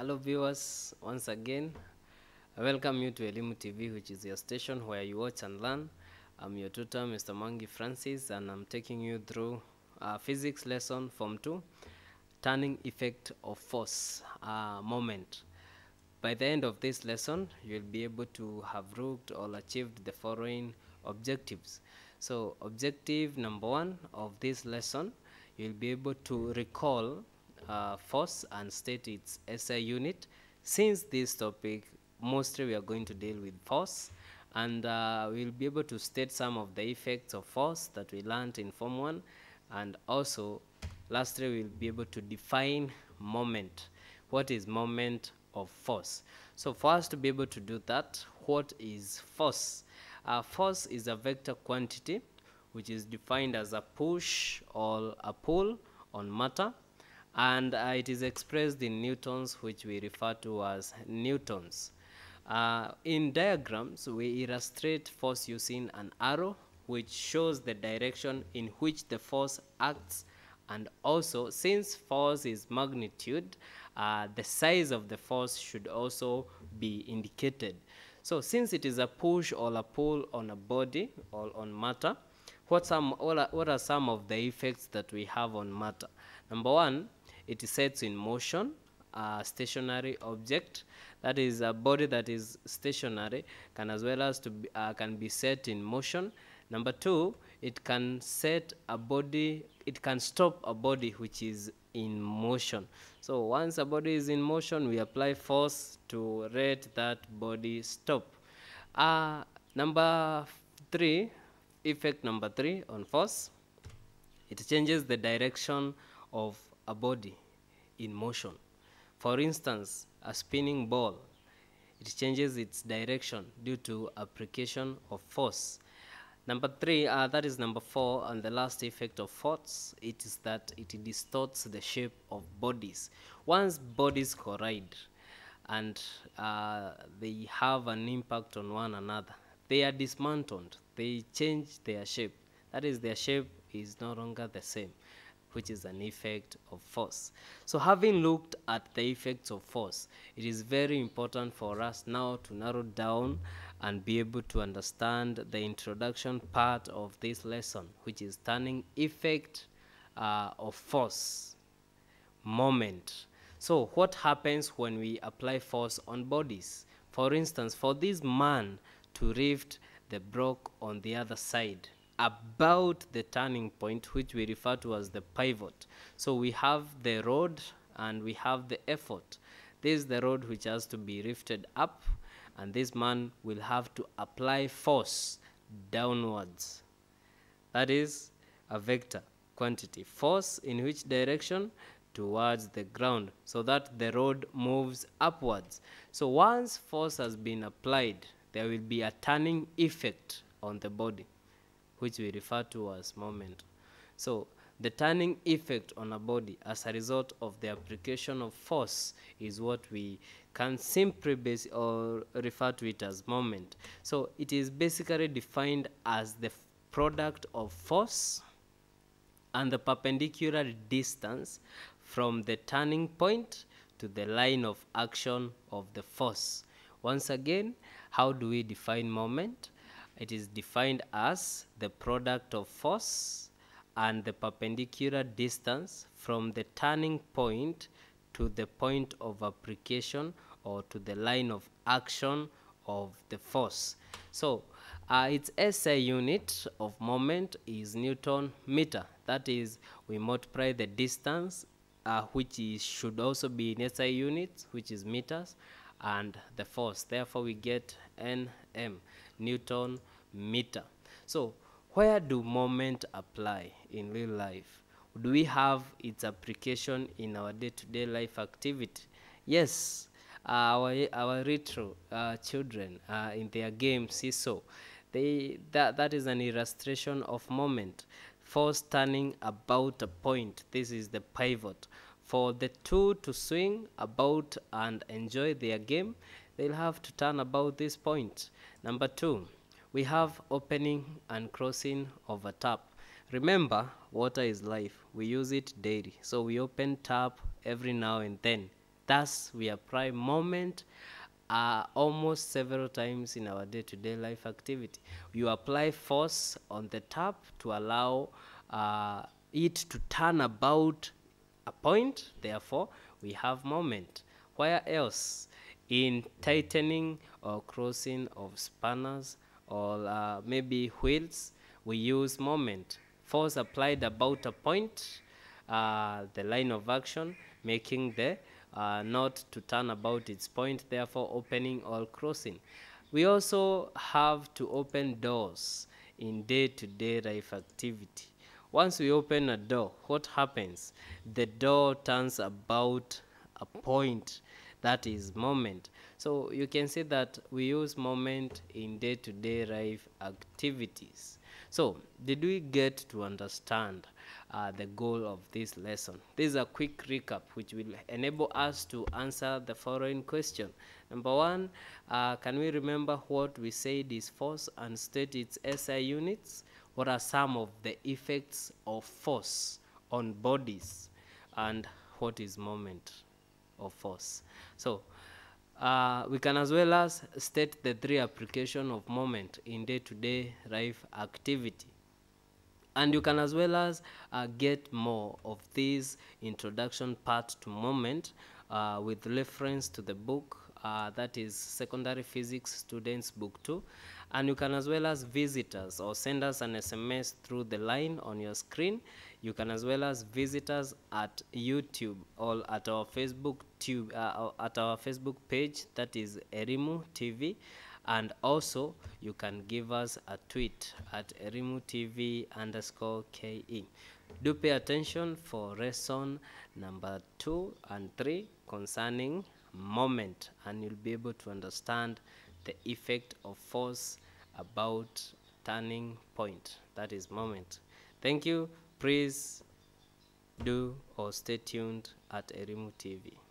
Hello viewers, once again, I welcome you to Elimu TV, which is your station where you watch and learn. I'm your tutor, Mr. Mangi Francis, and I'm taking you through a physics lesson form 2, turning effect of force, uh, moment. By the end of this lesson, you'll be able to have grouped or achieved the following objectives. So objective number one of this lesson, you'll be able to recall uh, force and state its SI unit. Since this topic, mostly we are going to deal with force, and uh, we'll be able to state some of the effects of force that we learned in Form 1, and also, lastly, we'll be able to define moment. What is moment of force? So for us to be able to do that, what is force? Uh, force is a vector quantity which is defined as a push or a pull on matter and uh, it is expressed in newtons which we refer to as newtons. Uh, in diagrams we illustrate force using an arrow which shows the direction in which the force acts and also since force is magnitude uh, the size of the force should also be indicated. So since it is a push or a pull on a body or on matter, what, some, what are some of the effects that we have on matter? Number one, it sets in motion a stationary object that is a body that is stationary can as well as to be, uh, can be set in motion number two it can set a body it can stop a body which is in motion so once a body is in motion we apply force to rate that body stop uh, number three effect number three on force it changes the direction of a body in motion. For instance, a spinning ball, it changes its direction due to application of force. Number three, uh, that is number four, and the last effect of force, it is that it distorts the shape of bodies. Once bodies collide and uh, they have an impact on one another, they are dismantled, they change their shape. That is, their shape is no longer the same which is an effect of force. So having looked at the effects of force, it is very important for us now to narrow down and be able to understand the introduction part of this lesson, which is turning effect uh, of force, moment. So what happens when we apply force on bodies? For instance, for this man to lift the block on the other side, about the turning point, which we refer to as the pivot. So we have the road and we have the effort. This is the road which has to be lifted up, and this man will have to apply force downwards. That is a vector quantity. Force in which direction? Towards the ground, so that the road moves upwards. So once force has been applied, there will be a turning effect on the body which we refer to as moment. So the turning effect on a body as a result of the application of force is what we can simply base or refer to it as moment. So it is basically defined as the product of force and the perpendicular distance from the turning point to the line of action of the force. Once again, how do we define moment? It is defined as the product of force and the perpendicular distance from the turning point to the point of application or to the line of action of the force. So uh, its SI unit of moment is Newton meter. That is, we multiply the distance, uh, which is, should also be in SI units, which is meters, and the force. Therefore, we get Nm, Newton meter. So where do moment apply in real life? Do we have its application in our day-to-day -day life activity? Yes, our, our retro uh, children uh, in their games, so. they, that, that is an illustration of moment. Force turning about a point, this is the pivot. For the two to swing about and enjoy their game, they'll have to turn about this point. Number two, we have opening and crossing a tap. Remember, water is life. We use it daily. So we open tap every now and then. Thus, we apply moment uh, almost several times in our day-to-day -day life activity. You apply force on the tap to allow uh, it to turn about a point, therefore we have moment. Where else? In tightening or crossing of spanners or uh, maybe wheels, we use moment. Force applied about a point, uh, the line of action, making the uh, knot to turn about its point, therefore opening or crossing. We also have to open doors in day-to-day -day life activity. Once we open a door, what happens? The door turns about a point that is moment. So you can see that we use moment in day-to-day -day life activities. So did we get to understand uh, the goal of this lesson? This is a quick recap which will enable us to answer the following question. Number one, uh, can we remember what we said is force and state its SI units? what are some of the effects of force on bodies and what is moment of force. So uh, we can as well as state the three application of moment in day-to-day -day life activity. And you can as well as uh, get more of this introduction part to moment uh, with reference to the book uh, that is secondary physics students book 2 and you can as well as visit us or send us an sms through the line on your screen you can as well as visit us at youtube or at our facebook tube uh, at our facebook page that is erimu tv and also you can give us a tweet at erimu tv underscore ke do pay attention for lesson number two and three concerning moment and you'll be able to understand the effect of force about turning point. That is moment. Thank you. Please do or stay tuned at Erimu TV.